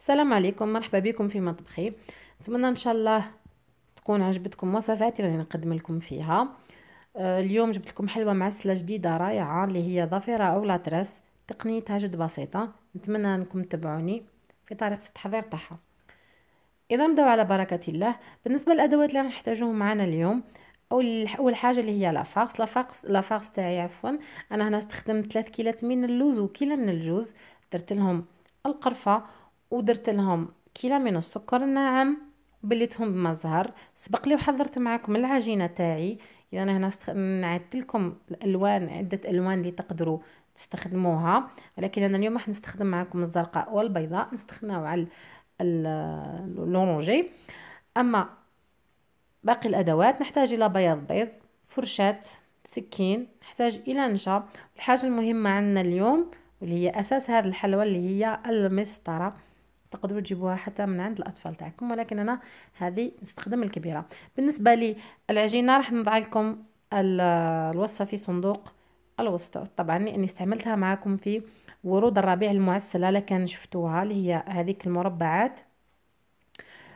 السلام عليكم مرحبا بكم في مطبخي نتمنى ان شاء الله تكون عجبتكم وصفاتي اللي نقدم لكم فيها آه، اليوم جبت لكم حلوه معسله جديده رائعه اللي هي ظفيره او لاترس تقنيتها جد بسيطه نتمنى انكم تتبعوني في طريقه التحضير تاعها اذا نبداو على بركه الله بالنسبه للادوات اللي نحتاجوهم معنا اليوم اول اول حاجه اللي هي لافاكس لافاكس لافاكس تاعي عفوا انا هنا استخدمت 3 كيلات من اللوز وكيله من الجوز درت لهم القرفه ودرت لهم كيلو من السكر الناعم بليتهم بمزهر سبق لي وحضرت معكم العجينه تاعي يعني هنا است... نعدت لكم الالوان عده الوان اللي تقدروا تستخدموها ولكن انا اليوم راح نستخدم معكم الزرقاء والبيضاء نستخدمها على اللورونجي اما باقي الادوات نحتاج الى بياض بيض فرشاه سكين نحتاج الى نشا الحاجه المهمه عندنا اليوم واللي هي اساس هذه الحلوى اللي هي المسطره تقدروا تجيبوها حتى من عند الاطفال تاعكم ولكن انا هذه نستخدم الكبيره بالنسبه للعجينه راح نضع لكم الوصفه في صندوق الوسط طبعا لاني استعملتها معكم في ورود الربيع المعسله لكن شفتوها اللي هي هذيك المربعات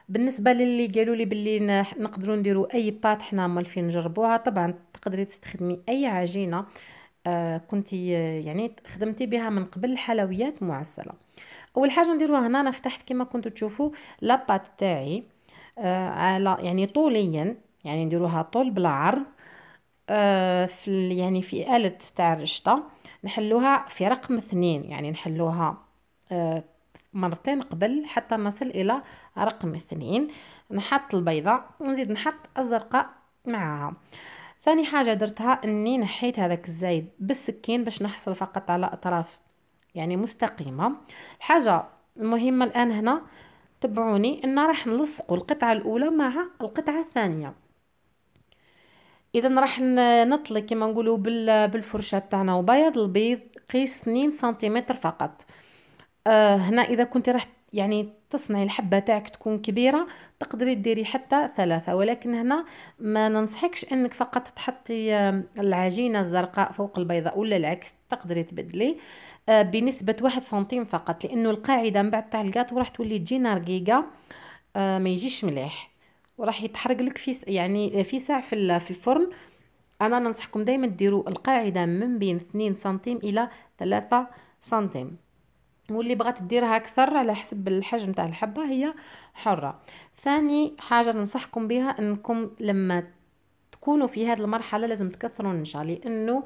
بالنسبه للي قالوا لي باللي نقدروا نديروا اي بات حنا مالفين نجربوها طبعا تقدري تستخدمي اي عجينه كنت آه، كنتي يعني خدمتي بها من قبل حلويات معسله اول حاجه نديروها هنا انا فتحت كما كنتو تشوفوا لاباط تاعي آه على يعني طوليا يعني نديروها طول بلا عرض آه في يعني في آلة تاع الرشطه نحلوها في رقم اثنين يعني نحلوها آه مرتين قبل حتى نصل الى رقم اثنين نحط البيضه ونزيد نحط الزرقاء معها ثاني حاجه درتها اني نحيت هذاك الزايد بالسكين باش نحصل فقط على اطراف يعني مستقيمة الحاجة المهمة الآن هنا تبعوني ان راح نلصقوا القطعة الاولى مع القطعة الثانية اذا راح نطلي كما نقولوا بالفرشة تاعنا وبياض البيض قيس 2 سنتيمتر فقط آه هنا اذا كنت راح يعني تصنعي الحبة تاعك تكون كبيرة تقدري ديري حتى ثلاثة ولكن هنا ما ننصحكش انك فقط تحطي العجينة الزرقاء فوق البيضة ولا العكس تقدري تبدلي آه، بنسبة واحد سنتيم فقط لأنه القاعدة من بعد تاع الكاطو راح تولي تجينا رقيقة آه، ما يجيش مليح وراح يتحرق لك في يعني آه، في ساعة في في الفرن انا ننصحكم دائما ديروا القاعده من بين 2 سنتيم الى 3 سنتيم واللي بغات ديرها اكثر على حسب الحجم تاع الحبه هي حره ثاني حاجه ننصحكم بها انكم لما تكونوا في هذه المرحله لازم تكثروا النشا لانه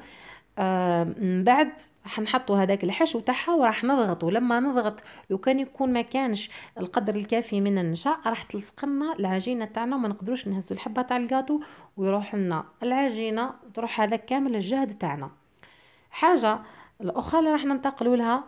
آه، من بعد حنحطوا هذاك الحشو تاعها وراح نضغطوا لما نضغط لو كان يكون ما كانش القدر الكافي من النشا راح تلصق لنا العجينه تاعنا وما نقدروش نهزوا الحبه تاع الكاطو ويروح لنا العجينه تروح هذا كامل الجهد تاعنا حاجه الاخرى اللي راح ننتقلوا لها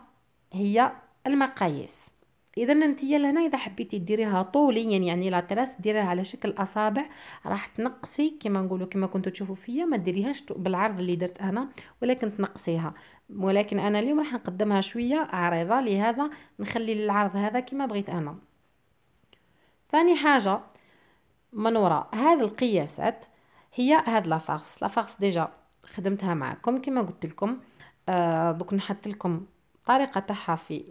هي المقاييس اذا انتيا لهنا اذا حبيتي ديريها طوليا يعني تراس ديريها على شكل اصابع راح تنقصي كما نقولوا كما كنتو تشوفوا فيا ما ديريهاش بالعرض اللي درت انا ولكن تنقصيها ولكن انا اليوم راح نقدمها شويه عريضه لهذا نخلي العرض هذا كما بغيت انا ثاني حاجه من وراء هذه القياسات هي هاد لافارس لافارس ديجا خدمتها معكم كما قلت لكم آه دوك نحط لكم الطريقه تاعها في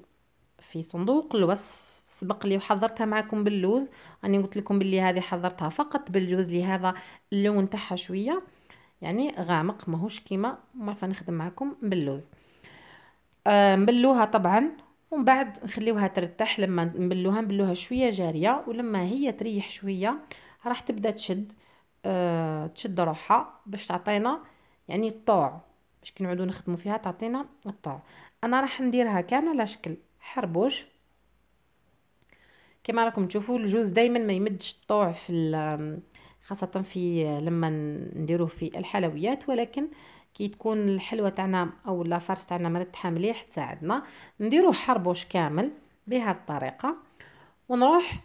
في صندوق الوصف سبق لي وحضرتها معكم باللوز راني قلت لكم باللي هذه حضرتها فقط باللوز لهذا اللون تاعها شويه يعني غامق ماهوش كيما ما نخدم معكم باللوز آه نبلوها طبعا ومن بعد نخليوها ترتاح لما نبلوها نبلوها شويه جاريه ولما هي تريح شويه راح تبدا تشد آه تشد روحها باش تعطينا يعني الطوع باش كي نعودو نخدمو فيها تعطينا الطوع انا راح نديرها كامله على شكل حربوش كما راكم تشوفوا الجوز دائما ما يمدش الطوع في خاصه في لما نديروه في الحلويات ولكن كي تكون الحلوه تاعنا او لا فرس تاعنا مرتحه مليح تساعدنا نديروه حربوش كامل بهذه الطريقه ونروح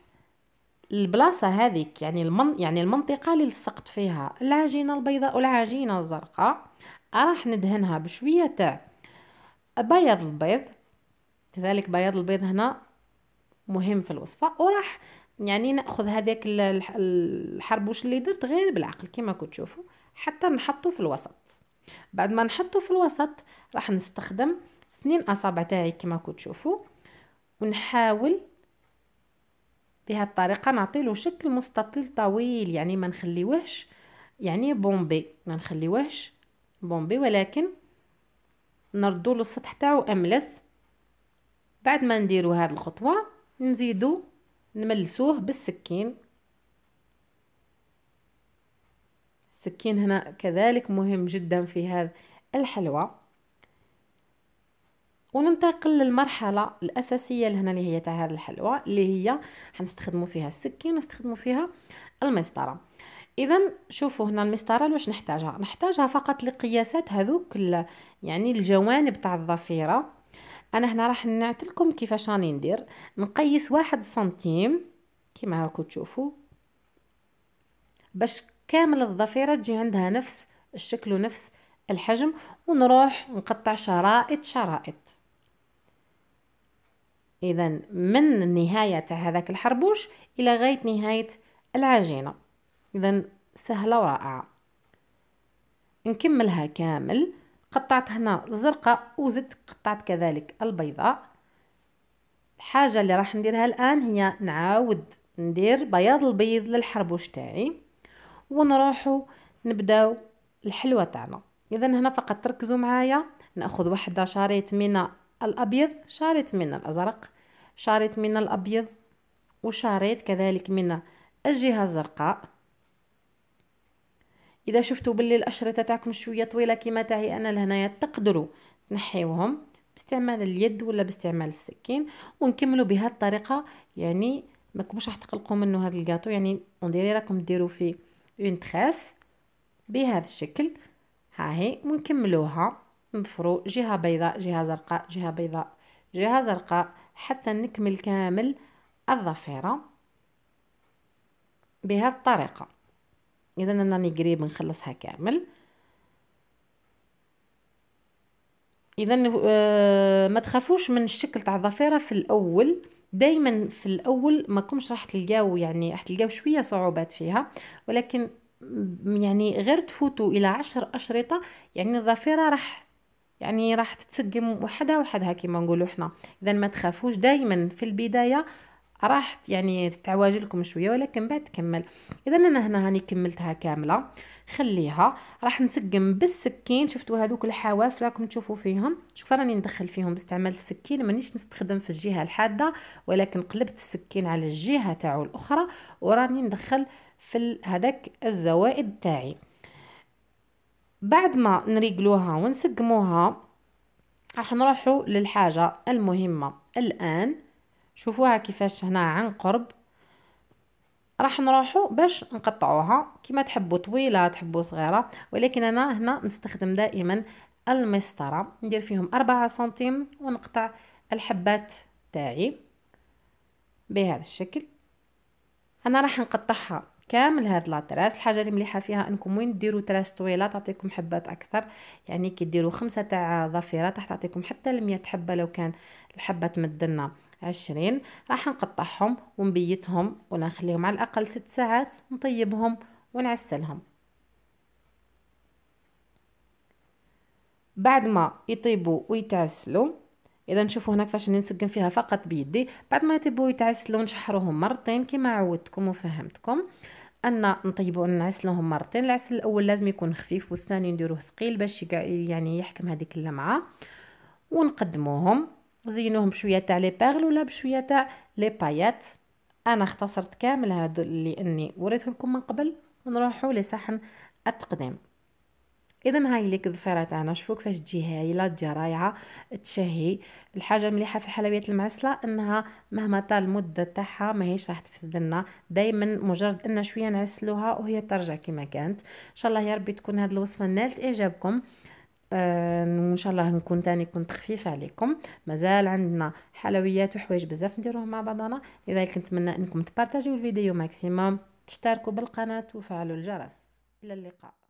البلاصه هذيك يعني المن يعني المنطقه اللي لصقت فيها العجينه البيضاء والعجينه الزرقاء راح ندهنها بشويه تاع بياض البيض كذلك بياض البيض هنا مهم في الوصفه وراح يعني ناخذ هذاك الحربوش اللي درت غير بالعقل كما كتشوفوا حتى نحطه في الوسط بعد ما نحطه في الوسط راح نستخدم اثنين اصابع تاعي كما كتشوفوا ونحاول بهذه الطريقه نعطيله شكل مستطيل طويل يعني ما نخليوهش يعني بومبي ما نخليوهش بومبي ولكن نردو له السطح تاعو املس بعد ما نديرو هاد الخطوه نزيدو نملسوه بالسكين السكين هنا كذلك مهم جدا في هذا الحلوى وننتقل للمرحله الاساسيه لهنا اللي هي تاع هذا الحلوى اللي هي حنستخدمو فيها السكين ونستخدمو فيها المسطره اذا شوفوا هنا المسطره واش نحتاجها نحتاجها فقط لقياسات هذوك يعني الجوانب تاع الضفيره انا هنا راح نعطيكم كيفاش راني ندير نقيس واحد سنتيم كما راكم تشوفوا باش كامل الضفيره تجي عندها نفس الشكل ونفس الحجم ونروح نقطع شرائط شرائط اذا من النهايه تاع هذاك الحربوش الى غايه نهايه العجينه اذا سهله ورائعه نكملها كامل قطعت هنا الزرقاء وزدت قطعت كذلك البيضاء الحاجة اللي راح نديرها الآن هي نعاود ندير بياض البيض للحربوش تاعي ونروحو نبداو الحلوة تاعنا إذا هنا فقط تركزوا معايا ناخذ وحدة شريط من الأبيض شريط من الأزرق شريط من الأبيض وشريط كذلك من الجهة الزرقاء اذا شفتوا باللي الاشرطه تاعكم شويه طويله كيما تاعي انا لهنايا تقدروا تنحيوهم باستعمال اليد ولا باستعمال السكين ونكملوا بهذه الطريقه يعني ماكمش راح تقلقوا منه هذا الكاطو يعني ونديري راكم ديروا فيه اون تريس بهذا الشكل ها هي ونكملوها نضفروا جهه بيضاء جهه زرقاء جهه بيضاء جهه زرقاء حتى نكمل كامل الظفيره بهذه الطريقه اذا راني قريب نخلصها كامل اذا آه، ما تخافوش من الشكل تاع الظفيره في الاول دائما في الاول ما كومش راح تلقاو يعني راح تلقاو شويه صعوبات فيها ولكن يعني غير تفوتوا الى عشر اشرطه يعني الظفيره راح يعني راح تتسقم وحدها وحدها كيما نقولوا احنا اذا ما تخافوش دائما في البدايه راح يعني تتعواجل لكم شويه ولكن بعد تكمل اذا انا هنا هاني كملتها كامله خليها راح نسقم بالسكين شفتوا هذوك الحواف راكم تشوفوا فيهم شوف راني ندخل فيهم باستعمال السكين مانيش نستخدم في الجهه الحاده ولكن قلبت السكين على الجهه تاعو الاخرى وراني ندخل في هذاك الزوائد تاعي بعد ما نريقلوها ونسقموها راح نروحوا للحاجه المهمه الان شوفوها كيفاش هنا عن قرب راح نروحو باش نقطعوها كيما تحبوا طويله تحبوا صغيره ولكن انا هنا نستخدم دائما المسطره ندير فيهم أربعة سنتيم ونقطع الحبات تاعي بهذا الشكل انا راح نقطعها كامل هاد لاطراس الحاجه اللي مليحه فيها انكم وين ديروا تراس طويله تعطيكم حبات اكثر يعني كي ديروا خمسه تاع ظفيره راح تعطيكم حتى ل 100 حبه لو كان الحبه تمد عشرين راح نقطعهم ونبيتهم ونخليهم على الأقل ست ساعات نطيبهم ونعسلهم بعد ما يطيبوا ويتعسلوا اذا نشوفوا هنا كيفاش نسقم فيها فقط بيدي بعد ما يطيبوا ويتعسلوا نشحروهم مرتين كما عودتكم وفهمتكم ان نطيبوا ونعسلوهم مرتين العسل الاول لازم يكون خفيف والثاني نديروه ثقيل باش يعني يحكم هذيك اللمعه ونقدموهم زينوهم بشويه تاع لي بيرل ولا بشويه تاع لي بايات انا اختصرت كامل هادو اللي اني وريتهم لكم من قبل ونروحوا لصحن التقديم اذا هاي ليك الظفيره تاعنا شوفوا كيفاش تجي هايله تجي رايعه تشهي الحاجه المليحه في الحلويات المعسله انها مهما طال المده تاعها ماهيش راح تفسد لنا دائما مجرد ان شويه نعسلوها وهي ترجع كما كانت ان شاء الله يا ربي تكون هذه الوصفه نالت اعجابكم آه، وان شاء الله نكون تاني كنت خفيفه عليكم مازال عندنا حلويات وحوايج بزاف نديروه مع بعضنا لذلك نتمنى انكم تبارطاجيو الفيديو ماكسيموم تشتركوا بالقناه وفعلوا الجرس الى اللقاء